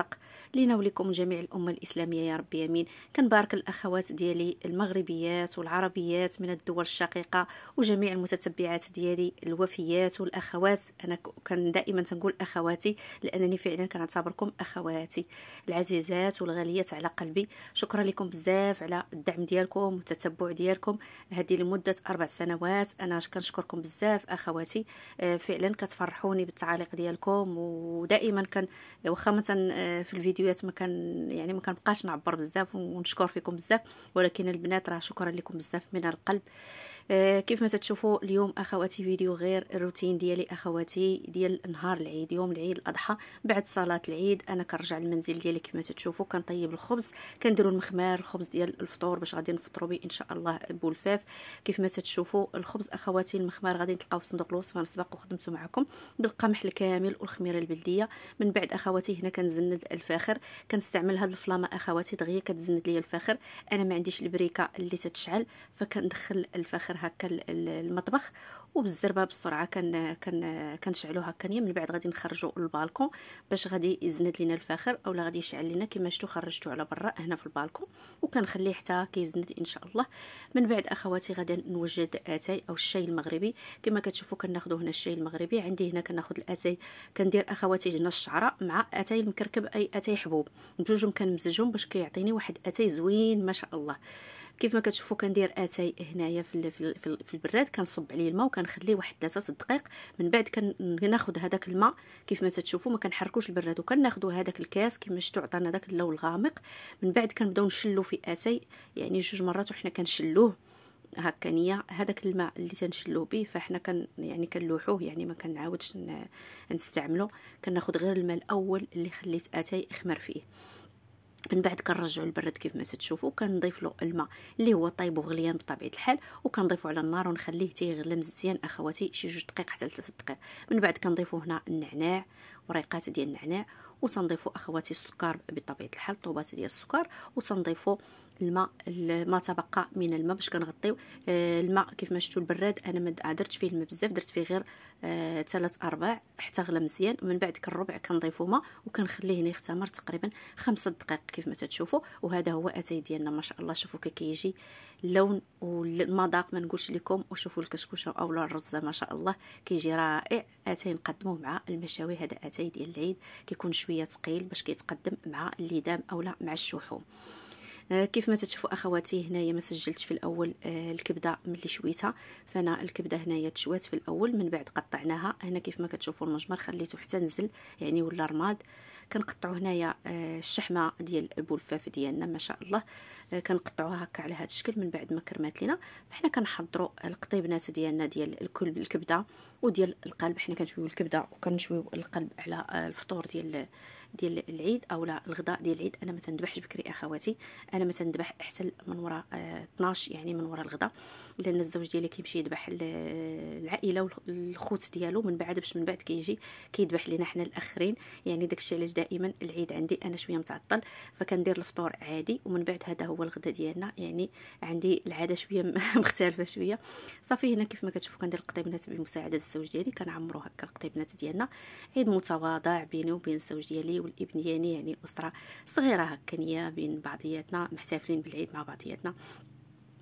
الرزق لينا ولكم جميع الامه الاسلاميه يا رب يمين كنبارك الاخوات ديالي المغربيات والعربيات من الدول الشقيقه وجميع المتتبعات ديالي الوفيات والاخوات انا كان دائما تنقول اخواتي لانني فعلا كنعتبركم اخواتي العزيزات والغاليات على قلبي شكرا لكم بزاف على الدعم ديالكم والتتبع ديالكم هذه لمده اربع سنوات انا كنشكركم بزاف اخواتي آه، فعلا كتفرحوني بالتعاليق ديالكم ودائما كان واخا آه، في الفيديو الفيديوهات ما كان يعني ما كنبقاش نعبر بزاف ونشكر فيكم بزاف ولكن البنات راه شكرا لكم بزاف من القلب آه، كيف ما تتشوفوا اليوم اخواتي فيديو غير الروتين ديالي اخواتي ديال نهار العيد يوم العيد الاضحى بعد صلاه العيد انا كنرجع للمنزل ديالي كيف ما تتشوفوا كنطيب الخبز كنديروا المخمار الخبز ديال الفطور باش غادي نفطروا به ان شاء الله بولفاف كيف ما تتشوفوا الخبز اخواتي المخمار غادي تلقاو في صندوق الوصفه انا سبق وخدمته معكم بالقمح الكامل والخميره البلديه من بعد اخواتي هنا كنزند الفاخر كنستعمل هاد الفلامه اخواتي دغيا كتزند ليا الفاخر انا ما عنديش البريكه اللي تتشعل فكندخل الفاخر اخر هكا المطبخ وبالزربه بالسرعه كان كان كنشعلو هكا من بعد غادي نخرجو البالكون باش غادي يزند لينا الفاخر اولا غادي يشعل لينا كما شفتو خرجتو على برا هنا في البالكون وكنخليه حتى كيزند ان شاء الله من بعد اخواتي غادي نوجد اتاي او الشاي المغربي كما كتشوفوا كناخذو هنا الشاي المغربي عندي هنا كناخذ الاتاي كندير اخواتي هنا الشعره مع اتاي المكركب اي اتاي حبوب بجوجهم كنمزجهم باش كيعطيني واحد اتاي زوين ما شاء الله كيف ما كتشوفوا كندير اتاي هنايا في في البراد كنصب عليه الماء وكنخليه واحد 3 دقائق من بعد كناخذ هذاك الماء كيف ما تتشوفوا ما كنحركوش البراد وكناخذوا هذاك الكاس كما شفتوا عطانا داك اللون الغامق من بعد كنبداو نشلو في اتاي يعني جوج مرات وحنا كنشلوه هكا نيا هذاك الماء اللي تنشلو به فاحنا كن يعني كنلوحوه يعني ما كنعاودش نستعملو كناخذ غير الماء الاول اللي خليت اتاي اخمر فيه من بعد كنرجعوا البرد كيف ما تتشوفوا كنضيف له الماء اللي هو طايب وغليان بطبيعه الحال وكنضيفو على النار ونخليه تيغلى مزيان اخواتي شي جوج دقائق حتى لثلاث دقائق من بعد كنضيفو هنا النعناع وريقات ديال النعناع وتنضيفوا اخواتي السكر بطبيعه الحال طوبات ديال السكر وتنضيفوا الماء ما تبقى من الماء باش كنغطيو آه، الماء كيف ما شفتوا البراد انا ما درتش فيه الماء بزاف درت فيه غير ثلاث آه، ارباع حتى غلا مزيان ومن بعد كالربع كنضيفو ماء وكنخليه هنا يختمر تقريبا خمسة دقائق كيف ما تتشوفوا وهذا هو اتاي ديالنا ما شاء الله شوفوا كي كيجي اللون والمذاق ما نقولش لكم وشوفوا الكشكوشه او الرزه ما شاء الله كيجي رائع اتاي نقدموه مع المشاوي هذا اتاي ديال العيد كيكون شويه ثقيل باش كيتقدم مع الليدام اولا مع الشحوم آه، كيف ما تتشوفوا اخواتي هنايا ما سجلتش في الاول آه، الكبده ملي شويتها فانا الكبده هنايا تشوات في الاول من بعد قطعناها هنا كيف ما كتشوفوا المجمر خليته حتى نزل يعني ولا رماد كنقطعوا هنايا آه، الشحمه ديال البولفاف ديالنا ما شاء الله كنقطعوها هكا على هذا الشكل من بعد ما كرمات لينا فحنا كنحضروا القطيبنات ديالنا ديال الكل الكبده وديال القلب حنا كنشويو الكبده وكنشويو القلب على الفطور ديال ديال العيد اولا الغداء ديال العيد انا ما تندبحش بكري اخواتي انا ما تندبح احسن من وراء 12 آه، يعني من وراء الغداء لان الزوج ديالي كيمشي يذبح العائله والخوت ديالو من بعد باش من بعد كيجي كي كيذبح لينا حنا الاخرين يعني داكشي علاش دائما العيد عندي انا شويه متعطل فكندير الفطور عادي ومن بعد هذا هو الغداء ديالنا يعني عندي العاده شويه مختلفه شويه صافي هنا كيف ما كتشوفوا كندير القطيبنات بمساعده الزوج ديالي كنعمرو هكا القطيبنات ديالنا عيد متواضع بيني وبين الزوج ديالي والابن ديالي يعني اسره صغيره هكا يعني بين بعضياتنا محتفلين بالعيد مع بعضياتنا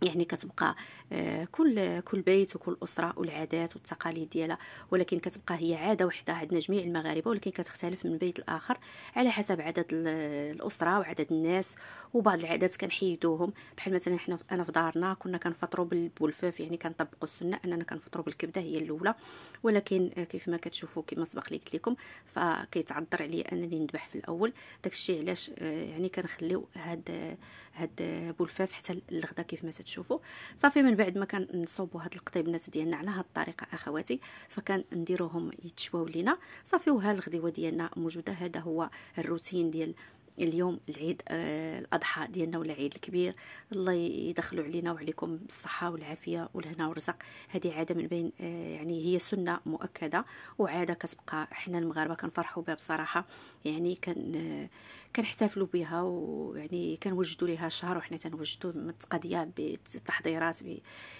يعني كتبقى آه، كل كل بيت وكل اسره والعادات والتقاليد ديالها ولكن كتبقى هي عاده وحده عندنا جميع المغاربه ولكن كتختلف من بيت لاخر على حسب عدد الاسره وعدد الناس وبعض العادات كنحيدوهم بحال مثلا حنا انا في دارنا كنا كنفطروا بالبولفاف يعني كنطبقوا السنه اننا كنفطروا بالكبده هي الاولى ولكن آه، كيف ما كتشوفوا كما سبق لي قلت لكم فكيتعذر عليا انني نذبح في الاول داكشي علاش آه، يعني كنخليو هاد هاد بولفاف حتى الغدا كيف ما تتشوفوا صافي من بعد ما كنصوبوا هاد القطيبنات ديالنا على هاد الطريقه اخواتي فكنديروهم يتشواو لينا صافي وها الغديوه ديالنا موجوده هذا هو الروتين ديال اليوم العيد آه، الاضحى ديالنا ولا العيد الكبير الله يدخلوا علينا وعليكم بالصحه والعافيه والهنا والرزق هذه عاده من بين آه، يعني هي سنه مؤكده وعاده كتبقى حنا المغاربه كنفرحوا بها بصراحه يعني كان آه، كنحتفلوا بها ويعني كنوجدوا ليها شهر وحنا تنوجدوا متقضيه بالتحضيرات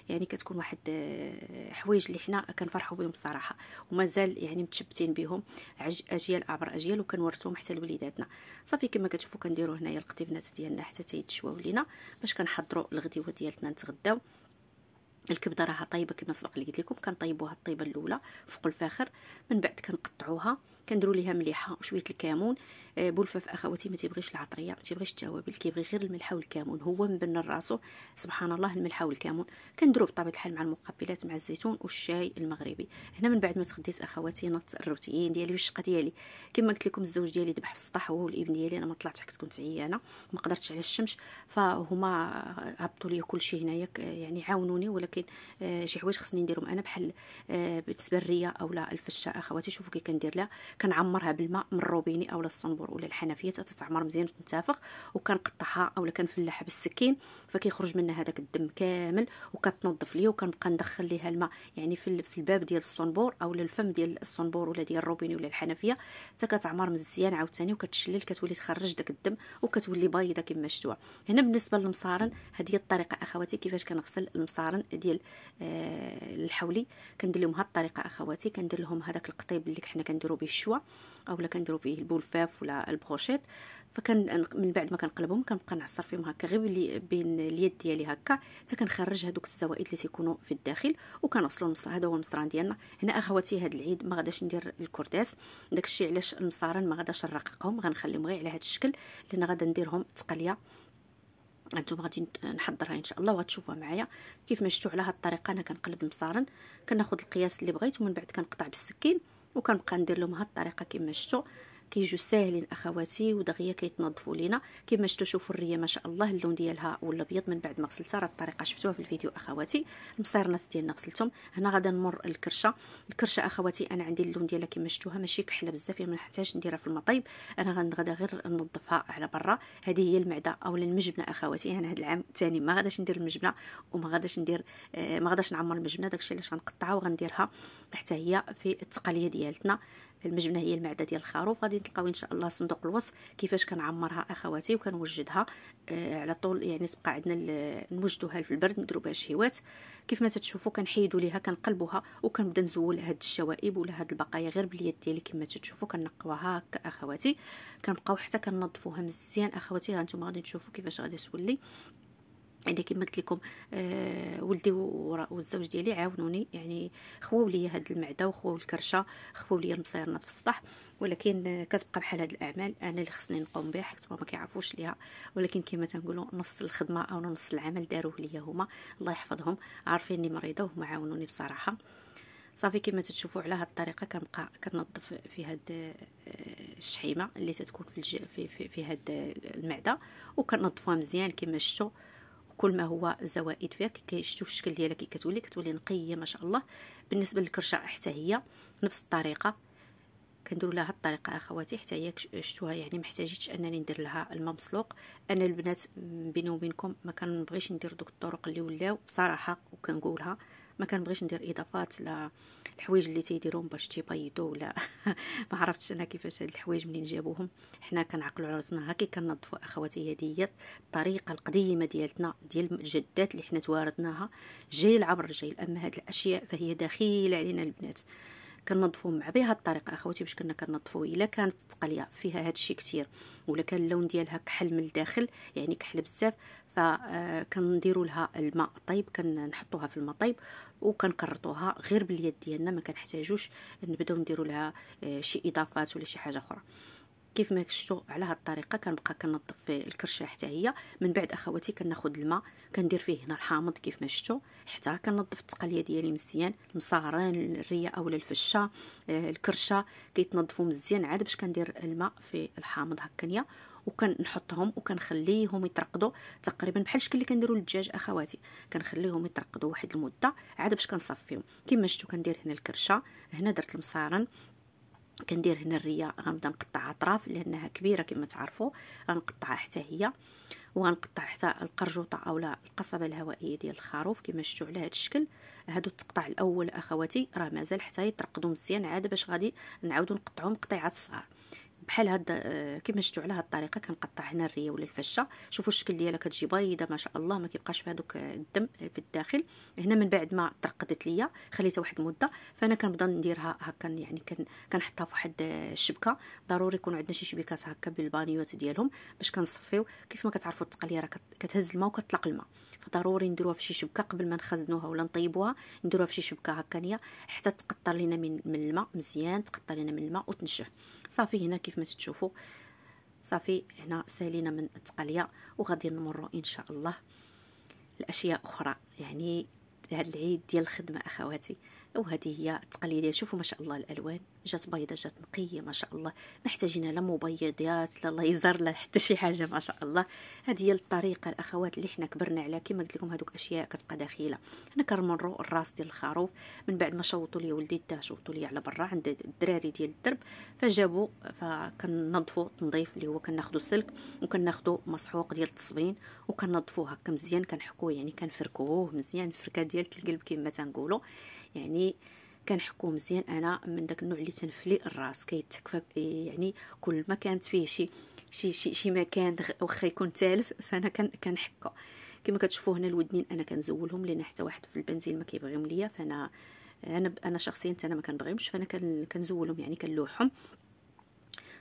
يعني كتكون واحد حوايج اللي حنا كنفرحوا بهم بصراحه ومازال يعني متشبتين بهم اجيال عبر اجيال وكنورثوهم حتى لوليداتنا صافي كما كتشوفوا كنديروا هنايا القطيفنات ديالنا حتى تيتشواو لينا باش كنحضروا الغديوه ديالتنا نتغداو الكبده راها طايبه كما سبق اللي قلت لكم كنطيبوها الطيبه الاولى فوق الفاخر من بعد كنقطعوها كنديروا ليها مليحه وشويه الكمون آه، بولفه في اخواتي ما تيبغيش العطريه ما تيبغيش التوابل كيبغي غير الملح والكمون هو مبنى لراسو سبحان الله الملح والكمون كنديرو بطبيعه الحال مع المقبلات مع الزيتون والشاي المغربي هنا من بعد ما تخديت اخواتي نط الروتين ديالي والشقه ديالي كما قلت لكم الزوج ديالي ذبح في السطح هو والابن ديالي انا ما طلعت حيت كنت عيانه ما قدرتش على الشمس فهما هبطوا لي كلشي هنايا يعني عاونوني ولكن آه، شي حوايج خصني نديرهم انا بحال آه، بالنسبه للريه اولا الفشه اخواتي شوفوا كي كندير لها كنعمرها بالماء من الروبيني اولا الصنبور الصنبور ولا الحنفيه تتعمر مزيان وتنتفخ وكنقطعها اولا كنفلحها بالسكين فكيخرج منها هذاك الدم كامل وكتنظف ليا وكنبقى ندخل ليها الماء يعني في, في الباب ديال الصنبور اولا الفم ديال الصنبور ولا ديال الروبيني ولا الحنفيه حتى كتعمر مزيان عاوتاني وكتشلل كتولي تخرج داك الدم وكتولي بايضه كما شتوها هنا بالنسبه للمصارن هذه هي الطريقه اخواتي كيفاش كنغسل المصارن ديال آه الحولي كندير لهم هاد الطريقه اخواتي كندير لهم هذاك القطيب اللي حنا كنديرو به الشوا اولا كنديرو فيه البولفاف ولا البروشيت فكان من بعد ما كنقلبهم كنبقى نعصر فيهم هكا غير بين اليد ديالي هكا حتى كنخرج هذوك السوائد اللي تيكونوا في الداخل وكنوصلوا المصران هذا هو المصران ديالنا هنا اخواتي هذا العيد ما غاداش ندير الكرداس داكشي علاش المصارن ما غاداش نرققهم غنخليهم غير على هذا الشكل لان غادا نديرهم تقليه انتم غادي نحضرها ان شاء الله وغتشوفوها معايا كيف ما شفتوا على هذه الطريقه انا كنقلب المصارن كناخذ القياس اللي بغيت ومن بعد كنقطع بالسكين وكنبقى ندير لهم هذه الطريقه كما شفتوا كيجيو ساهلين اخواتي ودغيا كيتنظفوا لينا كما شفتوا شوفوا الريه ما شاء الله اللون ديالها ولا ابيض من بعد ما غسلتها راه الطريقه شفتوها في الفيديو اخواتي المصيرنات ديالنا غسلتهم هنا غادا نمر الكرشه الكرشه اخواتي انا عندي اللون ديالها كما شفتوها ماشي كحله بزاف يعني ما نحتاجش نديرها في المطيب انا غنغدا غير ننظفها على برا هذه هي المعده اولا المجبنه اخواتي انا هذا العام الثاني ما غاداش ندير المجبنه وما غاداش ندير آه، ما غاداش نعمر المجبنه داكشي علاش غنقطعها وغنديرها حتى هي في التقليه ديالتنا المجبنه هي المعده ديال الخروف غادي تلقاو ان شاء الله صندوق الوصف كيفاش كنعمرها اخواتي وكنوجدها آه على طول يعني تبقى عندنا نوجدوها في البرد نديرو بها شهيوات كيف ما تتشوفوا كنحيدوا ليها كنقلبوها وكنبدا نزول هاد الشوائب ولا هاد البقايا غير باليد ديالي كما تتشوفوا كنقواها هكا اخواتي كنبقاو حتى كننظفوها مزيان اخواتي ها انتم غادي تشوفوا كيفاش غادي تولي انا كما قلت لكم آه ولدي والزوج ديالي عاونوني يعني خواو لي هاد المعده وخواو الكرشه خواو لي المصيرنات في السطح ولكن آه كتبقى بحال هاد الاعمال انا اللي خصني نقوم بها حيت هما ما كيعرفوش ليها ولكن كما تنقولوا نص الخدمه او نص العمل داروه ليا هما الله يحفظهم عارفين اني مريضه وهما عاونوني بصراحه صافي كما تتشوفوا على هاد الطريقه كنبقى كننظف في هاد آه، الشحيمه اللي تتكون في في في, في هاد آه، المعده وكنظفوها مزيان كما شفتوا كل ما هو زوائد فيها كي كيشتو الشكل ديالها كي كتولي كتولي نقيه ما شاء الله بالنسبه للكرشه حتى هي نفس الطريقه كنديروا لها الطريقه اخواتي حتى هي شفتوها يعني محتاجتش انني ندير لها الماء مسلوق انا البنات بيني وبينكم ما كنبغيش ندير دوك الطرق اللي ولاو بصراحه وكنقولها ما بغيش ندير اضافات للحوايج اللي تيديرهم باش تيبيضوا ولا ما عرفتش انا كيفاش هاد الحوايج منين جابوهم حنا كنعقلوا على راسنا هكا كننظفوا اخواتي هي الطريقه القديمه ديالتنا ديال الجدات اللي حنا توارثناها جيل عبر جيل اما هاد الاشياء فهي دخيله علينا البنات كنظفوهم مع بها الطريقه اخواتي باش كنا كنظفوه الا كانت تقليه فيها هذا الشيء كثير ولا كان اللون ديالها كحل من الداخل يعني كحل بزاف فكنديروا آه، لها الماء طيب كنحطوها في الماء طيب وكنكرطوها غير باليد ديالنا ما كنحتاجوش نبداو نديروا لها آه، شي اضافات ولا شي حاجه اخرى كيف ما كشتو على هاد الطريقه كنبقى كنظف الكرشه حتى هي من بعد اخواتي كناخذ الماء كندير فيه هنا الحامض كيف ما شفتوا حتى كنظف التقليه ديالي مزيان المصارين الريه اولا الفشه آه، الكرشه كيتنظفوا مزيان عاد باش كندير الماء في الحامض هكا وكنحطهم وكنخليهم يترقدوا تقريبا بحال الشكل اللي كنديروا للدجاج اخواتي كنخليهم يترقدوا واحد المده عاد باش كنصفيهم كما شفتوا كندير هنا الكرشه هنا درت المصارن كندير هنا الريه غنبدا نقطع اطراف لانها كبيره كما تعرفوا غنقطعها حتى هي وغنقطع حتى القرجوطه اولا القصبه الهوائيه ديال الخروف كما شفتوا على هذا الشكل هادو التقطع الاول اخواتي راه مازال حتى يترقدوا مزيان عاد باش غادي نعاودو نقطعهم قطيعات صغار بحال هاد آه، كيما شفتوا على هاد الطريقه كنقطع هنا الريه ولا الفشه شوفوا الشكل ديالها كتجي بيضه ما شاء الله ما كيبقاش فيها دوك آه، الدم آه، في الداخل هنا من بعد ما ترقدت ليا خليتها واحد المده فانا كنبدا نديرها هكا يعني كنحطها في واحد الشبكه ضروري يكون عندنا شي شبكات هكا بالبانيوت ديالهم باش كنصفيو كيف ما كتعرفوا التقليه راه كتهز الماء وكتطلق الماء فضروري نديروها في شي شبكه قبل ما نخزنوها ولا نطيبوها نديروها في شي شبكه هكا حتى تقطر لينا من الماء مزيان تقطر لينا من الماء وتنشف صافي هنا كيف ما تشوفوا صافي هنا سالينا من التقليه وغادي نمروا ان شاء الله لاشياء اخرى يعني هذا العيد ديال الخدمه اخواتي وهذه هي التقليديه شوفوا ما شاء الله الالوان جات بيضه جات نقيه ما شاء الله ما احتاجينا لا مبيضات لا ليزر لا حتى شي حاجه ما شاء الله هذه هي الطريقه الاخوات اللي حنا كبرنا عليها كما قلت لكم هذوك اشياء كتبقى داخله هنا كنمروا الراس ديال الخروف من بعد ما شوطوا لي ولدي داه شوطوا لي على برا عند الدراري ديال الدرب فجابوا فكننظفوا تنظيف اللي هو كناخذوا سلك وكناخذوا مسحوق ديال التصبين وكننظفوه هكا مزيان كنحكوه يعني كنفركوه مزيان الفركه ديال القلب كما تنقولوا يعني كنحكو مزيان انا من داك النوع اللي تنفلي الراس كيتكفى يعني كل ما كانت فيه شي شي شي, شي مكان واخا يكون تالف فانا كنحكو كما كتشوفوا هنا الودنين انا كنزولهم لان حتى واحد في البنزين ما كيبغيهم ليا فانا انا انا شخصيا انا ما كنبغيهمش فانا كنزولهم يعني كنلوحهم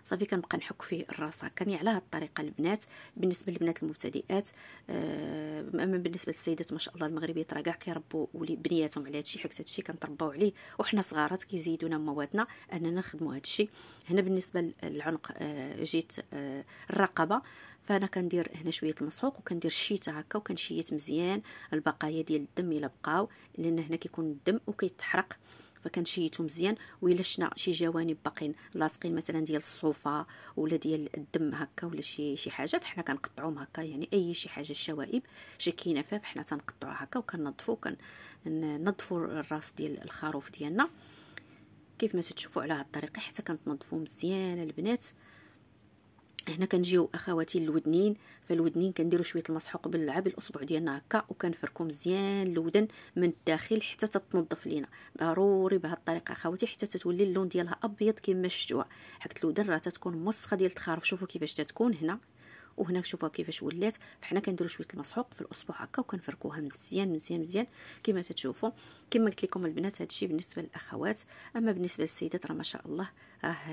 صافي كنبقى نحك فيه الراس هكا على هذه الطريقه البنات بالنسبه للبنات المبتدئات آه، اما بالنسبه للسيدات ما شاء الله المغربيات راه كاع كيربوا بنياتهم على هادشي حيت هادشي كنترباو عليه وحنا صغارات كيزيدونا موادنا اننا نخدموا هادشي هنا بالنسبه للعنق آه، جيت آه، الرقبه فانا كندير هنا شويه المسحوق وكندير الشيته هكا وكنشيت مزيان البقايا ديال الدم الا بقاو لان هنا كيكون الدم وكيتحرق فكنشيتو مزيان ويلا شنا شي جوانب باقيين لاصقين مثلا ديال الصوفه ولا ديال الدم هكا ولا شي شي حاجه فحنا كنقطعوهم هكا يعني اي شي حاجه الشوائب شي كاينه فيها فحنا تنقطعوها هكا وكننظفوا كننظفو الراس ديال الخروف ديالنا كيف ما تشوفوا على هذه الطريقه حتى كنتنظفو مزيان البنات هنا كنجيو اخواتي الودنين فالودنين كنديروا شويه المسحوق قبل اللعب الاصبع ديالنا هكا وكنفركو مزيان الودن من الداخل حتى تتنظف لينا ضروري بهذه الطريقه اخواتي حتى تتولي اللون ديالها ابيض كما شفتوها حكت الودن راه تتكون موسخه ديال التخارف شوفوا كيفاش تتكون هنا وهنا شوفوها كيفاش ولات فحنا كنديروا شويه المسحوق في الاصبع هكا وكنفركوها مزيان مزيان مزيان كما تتشوفوا كما قلت لكم البنات الشيء بالنسبه للاخوات اما بالنسبه للسيدات راه ما شاء الله راه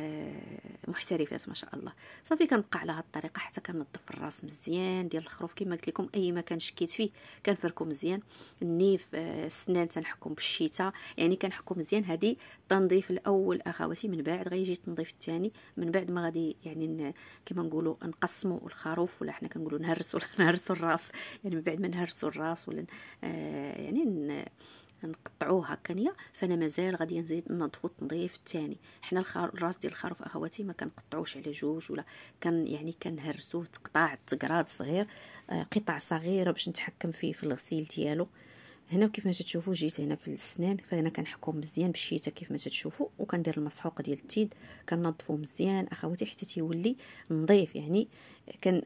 محترفات ما شاء الله صافي كنبقى على هاد الطريقه حتى كنظف الراس مزيان ديال الخروف كما قلت لكم اي مكان شكيت فيه كنفركو مزيان النيف آه، السنان تنحكم بالشيتا يعني كنحكم مزيان هادي التنظيف الاول اخواتي من بعد غيجي التنظيف الثاني من بعد ما غادي يعني كما نقولوا نقسموا الخروف ولا حنا كنقولوا نهرسوا نهرسوا الراس يعني من بعد ما نهرسوا الراس ولا آه، يعني نقطعوه هكا فانا مازال غادي نزيد نضفو التنظيف الثاني حنا الراس ديال الخروف اخواتي ما كنقطعوش على جوج ولا كان يعني كنهرسوه تقطاع تقراد صغير آه، قطع صغيره باش نتحكم فيه في الغسيل ديالو هنا كيف ما تشوفوا جيت هنا في السنان فهنا كنحكم مزيان بالشيتا كيف ما تشوفوا وكندير المسحوق ديال التيد كننظفو مزيان اخواتي حتى تيولي نظيف يعني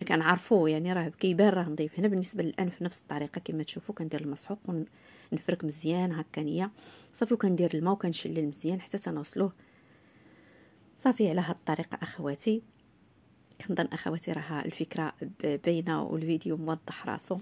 كنعرفوه يعني راه كيبان راه نظيف هنا بالنسبه للانف نفس الطريقه ما تشوفوا كندير المسحوق ون... نفرك مزيان هكا نيا صافي وكندير الماء وكنشلل مزيان حتى تنوصلوه صافي على هاد الطريقه اخواتي كنظن اخواتي راها الفكره باينه والفيديو موضح راسو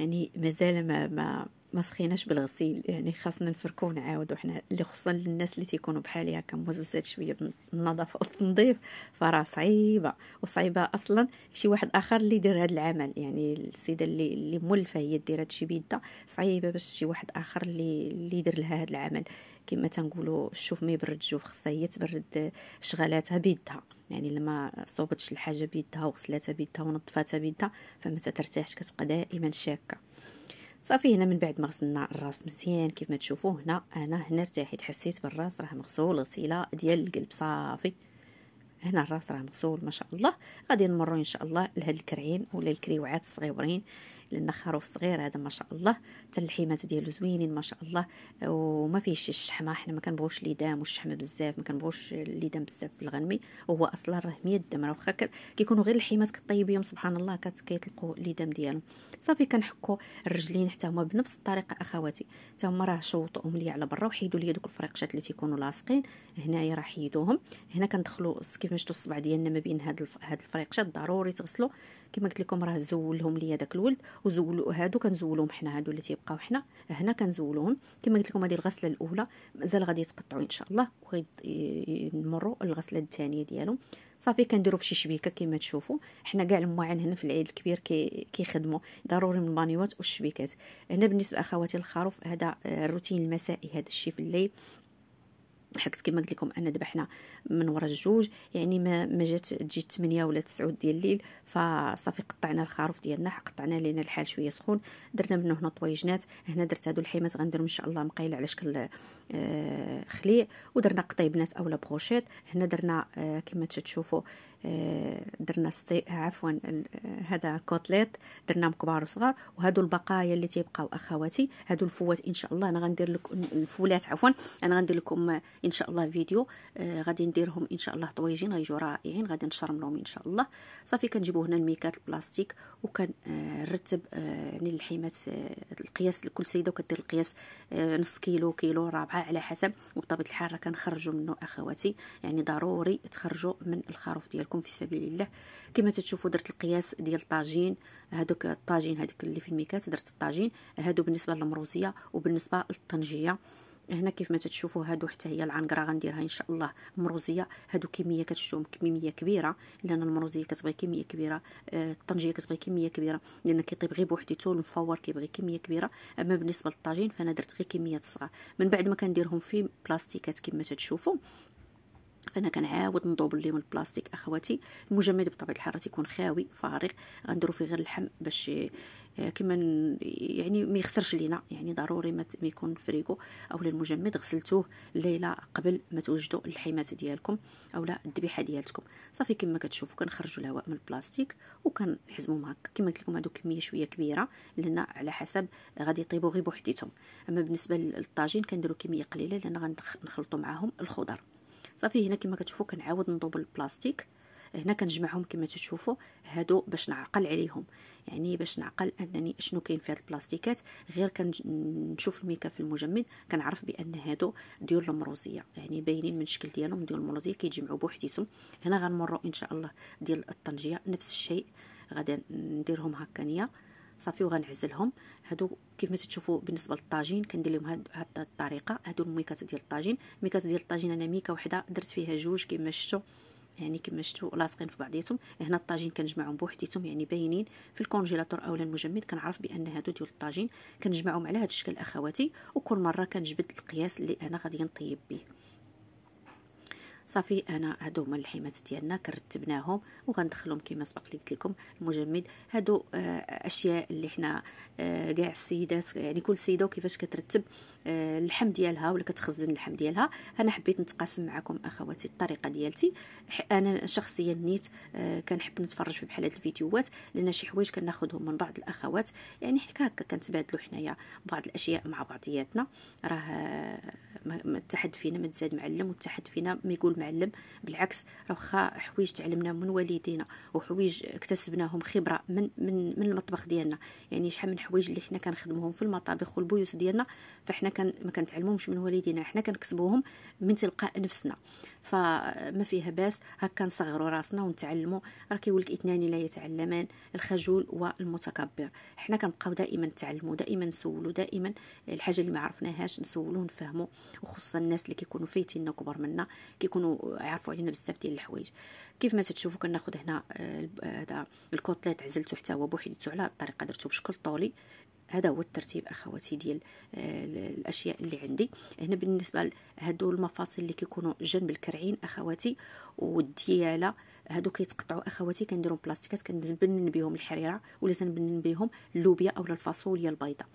يعني مازال ما, ما ما سخيناش بالغسيل يعني خاصنا نفركو ونعاودو حنا اللي خصوصا الناس اللي تيكونوا بحالي هكا موزوزات شويه بالنظافه والتنظيف فراه صعيبه وصعيبه اصلا شي واحد اخر اللي يدير هذا العمل يعني السيده اللي اللي مولفه هي دير هادشي بيدها صعيبه باش شي واحد اخر اللي اللي يدير لها هذا العمل كما تنقولوا الشوف ما يبرد جوف خصها هي تبرد شغلاتها بيدها يعني لما صوبتش الحاجه بيدها وغسلاتها بيدها ونظفتها بيدها فما ترتاحش كتبقى دائما شاكه صافي هنا من بعد ما غسلنا الراس مزيان كيف ما تشوفوا هنا انا هنا ارتاحيت حسيت بالراس راه مغسول غسيله ديال القلب صافي هنا الراس راه مغسول ما شاء الله غادي نمروا ان شاء الله لهاد الكرعين ولا الكريوعات الصغيورين لان خروف صغير هذا ما شاء الله حتى اللحيمات ديالو زوينين ما شاء الله وما فيهش الشحمه حنا ما كنبغوش الليدام والشحمه بزاف ما كنبغوش الليدام بزاف في الغنمي وهو اصلا راه 100 دم راه واخا كيكونوا غير اللحيمات كطيبيهم سبحان الله كيطلقوا الليدام ديالهم صافي كنحكوا الرجلين حتى هما بنفس الطريقه اخواتي حتى هما راه شوطوهم ليا على برا وحيدوا ليا دوك الفريقشات اللي تيكونوا لاصقين هنايا راه حيدوهم هنا كندخلوا كيف ما شفتوا الصبع ديالنا ما بين هاد هاد الفريقشات ضروري تغسلوا كما قلت لكم راه زولهم ليا داك الولد وزولوا هادو كنزولوهم حنا هادو اللي تيبقاو حنا هنا كنزولوهم كما قلت لكم هذه الغسله الاولى مازال غادي يتقطعوا ان شاء الله وغنمروا الغسله الثانيه ديالهم صافي كنديروا في شي شبيكه كما تشوفوا حنا كاع المواعن هنا في العيد الكبير كيخدموا كي ضروري من البانيوات والشبيكات هنا بالنسبه اخواتي الخروف هذا الروتين آه، المسائي هذا الشيء في الليل حكت كما قلت لكم انا دابا حنا من ورا الجوج يعني ما جات تجي 8 ولا 9 ديال الليل فصافي قطعنا الخروف ديالنا قطعنا لينا الحال شويه سخون درنا منه هنا طويجنات هنا درت هادو الحيمات غنديرهم ان شاء الله مقيله على شكل آه، خليع ودرنا قطيبنات اولا بروشيط هنا درنا آه، كما تشوفوا آه، درنا ستي عفوا هذا كوتليت درناهم كبار وصغار وهادو البقايا اللي تيبقاو اخواتي هادو الفوات ان شاء الله انا غندير لكم الفولات عفوا انا غندير لكم ان شاء الله فيديو غادي نديرهم ان شاء الله طويجين غيجوا رائعين غادي نشرملهم ان شاء الله صافي كنجيبو هنا الميكات البلاستيك وكنرتب آه، يعني آه، الحيمات آه، القياس لكل سيده وكدير القياس نص كيلو كيلو رابعه على حسب وبطبيعه الحال راه كنخرجوا منه اخواتي يعني ضروري تخرجوا من الخروف ديالكم في سبيل الله كما تشوفوا درت القياس ديال الطاجين هذوك الطاجين هذوك اللي في الميكات درت الطاجين هادو بالنسبه للمروزيه وبالنسبه للطنجيه هنا كيف ما تتشوفوا هادو حتى هي العنقره غنديرها ان شاء الله مروزيه هادو كميه كتشوفو كميه كبيره لان المروزيه كتبغي كميه كبيره آه، الطنجيه كتبغي كميه كبيره لان كيطيب غير بوحديتو المفور كيبغي كميه كبيره اما بالنسبه للطاجين فانا درت غير كميه صغار من بعد ما كنديرهم في بلاستيكات كما تتشوفوا فانا كنعاود نضرب الليمون البلاستيك اخواتي المجمد بطبيعه الحال تيكون خاوي فارغ غنديرو فيه غير اللحم باش آه، كما يعني ما يخسرش لينا يعني ضروري ما يكون فريكو اولا المجمد غسلتوه الليله قبل ما توجدوا اللحيمات ديالكم اولا الذبيحه ديالكم صافي كما كتشوفوا كنخرجوا الهواء من البلاستيك وكنحزموا معك كما قلت لكم هادو كميه شويه كبيره لان على حسب غادي يطيبوا غير بوحديتهم اما بالنسبه للطاجين كنديروا كميه قليله لان غنخلطوا معاهم الخضر صافي هنا كما كتشوفوا كنعاود نضوب البلاستيك هنا كنجمعهم كما تشوفوا هادو باش نعقل عليهم يعني باش نعقل انني شنو كاين في هاد البلاستيكات غير كنشوف الميكا في المجمد كنعرف بان هادو ديال المروزيه يعني باينين من الشكل ديالهم ديال المروزيه كيتجمعوا بوحديتهم هنا غنمروا ان شاء الله ديال الطنجيه نفس الشيء غادي نديرهم هكا نيه صافي وغنعزلهم هادو كيف ما تشوفوا بالنسبه للطاجين كندير لهم هاد هاد الطريقه هادو الميكات ديال الطاجين ميكات ديال الطاجين انا ميكه وحده درت فيها جوج كما شفتوا يعني كما شفتوا لاصقين في بعضياتهم هنا الطاجين كنجمعهم بوحديتهم يعني باينين في الكونجيلاتور اولا المجمد كنعرف بان هادو ديال الطاجين كنجمعهم على هاد الشكل اخواتي وكل مره كنجبد القياس اللي انا غادي نطيب به صافي انا هادو هما اللحيمات ديالنا كرتبناهم وغندخلهم كما سبق لي قلت لكم المجمد هادو آه، اشياء اللي حنا آه، كاع السيدات يعني كل سيده وكيفاش كترتب آه، اللحم ديالها ولا كتخزن اللحم ديالها انا حبيت نتقاسم معكم اخواتي الطريقه ديالتي انا شخصيا نيت كنحب نتفرج في بحال هاد الفيديوهات لان شي حوايج كناخذهم من بعض الاخوات يعني حنا هكا كنتبادلوا حنايا بعض الاشياء مع بعضياتنا راه ما تحد فينا ما تزاد معلم وتحد فينا ما يقول معلم بالعكس راه واخا حوايج تعلمنا من والدينا وحوايج اكتسبناهم خبره من من من المطبخ ديالنا يعني شحال من حوايج اللي حنا كنخدموهم في المطابخ والبيوت ديالنا فحنا كان ما كنتعلموهمش من والدينا حنا كنكسبوهم من تلقاء نفسنا فما فيها باس هكا نصغروا راسنا ونتعلموا راه كيقول لك اثنان لا يتعلمان الخجول والمتكبر حنا كنبقاو دائما نتعلموا دائما نسولوا دائما الحاجه اللي ما عرفناهاش نسولوا ونفهموا وخصوصا الناس اللي كيكونوا فايتيننا كبر منا كيكونوا يعرفوا علينا بزاف ديال الحوايج كيف ما تتشوفوا كناخذ هنا هذا الكوتليت عزلته حتى هو بوحديته على الطريقه درته بشكل طولي هذا هو الترتيب اخواتي ديال آه، الاشياء اللي عندي هنا بالنسبه لهادو المفاصل اللي كيكونوا جنب الكرعين اخواتي والدياله هادو كيتقطعوا اخواتي كنديرهم بلاستيكات كنبنن بهم الحريره ولا تنبنن بهم اللوبيا اولا الفاصوليا البيضاء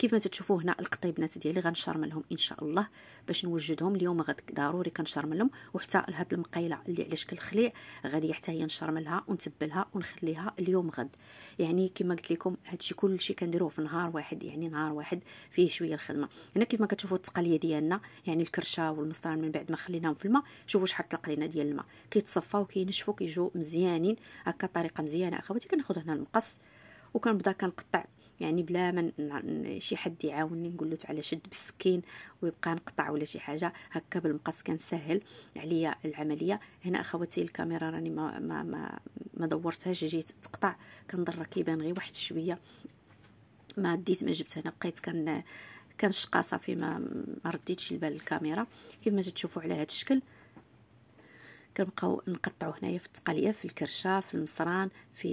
كيف ما تتشوفوا هنا القطيبنات ديالي غنشرملهم ان شاء الله باش نوجدهم اليوم غد ضروري كنشرملهم وحتى هاد المقيله اللي على شكل خليع غادي حتى هي نشرملها ونتبلها ونخليها اليوم غد يعني كما قلت لكم هادشي كلشي كنديروه في نهار واحد يعني نهار واحد فيه شويه الخدمه هنا كيف ما كتشوفوا التقليه ديالنا يعني الكرشه والمسطره من بعد ما خليناهم في الماء شوفوا شحال طلق لينا ديال الماء كيتصفاو وكينشفوا كيجوا مزيانين هكا طريقه مزيانه اخواتي كناخذ هنا المقص وكنبدا كنقطع يعني بلا ما شي حد يعاونني نقول له تعالى شد بالسكين ويبقى نقطع ولا شي حاجه هكا بالمقص كنسهل عليا العمليه هنا اخواتي الكاميرا راني ما ما ما, ما دورتهاش جيت تقطع كنضر كيبان غير واحد شويه ما ديت ما جبت هنا بقيت كن كنشقى صافي ما رديتش البال الكاميرا كيف ما تشوفوا على هذا الشكل كنبقاو نقطعو هنايا في التقاليه في الكرشه في المصران في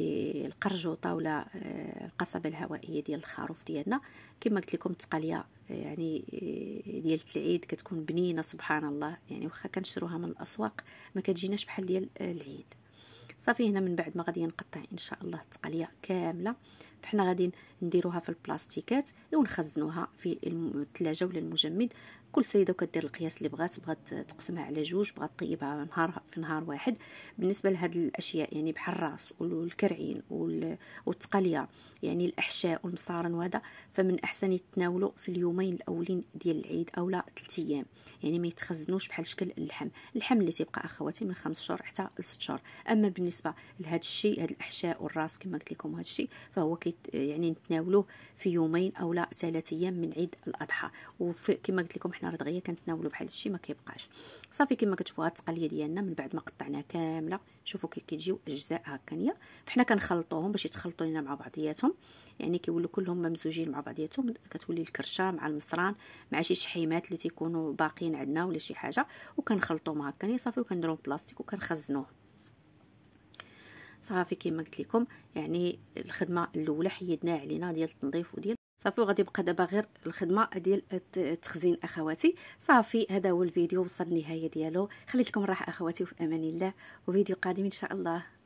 القرجوطه ولا آه، القصبه الهوائيه ديال الخروف ديالنا كما قلت لكم التقاليه آه، يعني آه، ديال العيد كتكون بنينه سبحان الله يعني واخا كنشروها من الاسواق ما كتجيناش بحال ديال العيد صافي هنا من بعد ما غادي نقطع ان شاء الله التقاليه كامله فحنا غادي نديروها في البلاستيكات ونخزنوها في الثلاجه ولا المجمد كل سيده كدير القياس اللي بغات بغات تقسمها على جوج بغات طيبها نهار في نهار واحد بالنسبه لهاد الاشياء يعني بحال الراس والكرعين والتقليه يعني الاحشاء والمصارن وهذا فمن احسن يتناولوا في اليومين الاولين ديال العيد اولا ثلاث ايام يعني ما يتخزنوش بحال شكل اللحم اللحم اللي تيبقى اخواتي من خمس شهور حتى لست شهور اما بالنسبه لهذا الشيء هاد الاحشاء والراس كما قلت لكم هذا الشيء فهو كيت يعني نتناولوه في يومين اولا ثلاث ايام من عيد الاضحى وكما قلت لكم حنا راه دغيا كنتناولو بحال هادشي ما كيبقاش صافي كما كتشوفوا هاد التقليه ديالنا من بعد ما قطعناها كامله شوفوا كيف كيجيو اجزاء هكانيه فحنا كنخلطوهم باش يتخلطوا لينا مع بعضياتهم يعني كيولوا كلهم ممزوجين مع بعضياتهم كتولي الكرشه مع المصران مع شي شحيمات اللي تيكونوا باقيين عندنا ولا شي حاجه وكنخلطوهم هكانيه صافي وكنديروهم بلاستيك وكنخزنوه صافي كما قلت لكم يعني الخدمه الاولى حيدناها علينا ديال التنظيف وديال صافي وغادي يبقى دابا غير الخدمه ديال التخزين اخواتي صافي هذا هو الفيديو وصل النهايه ديالو خليت لكم الراحه اخواتي وفي امان الله وفيديو قادم ان شاء الله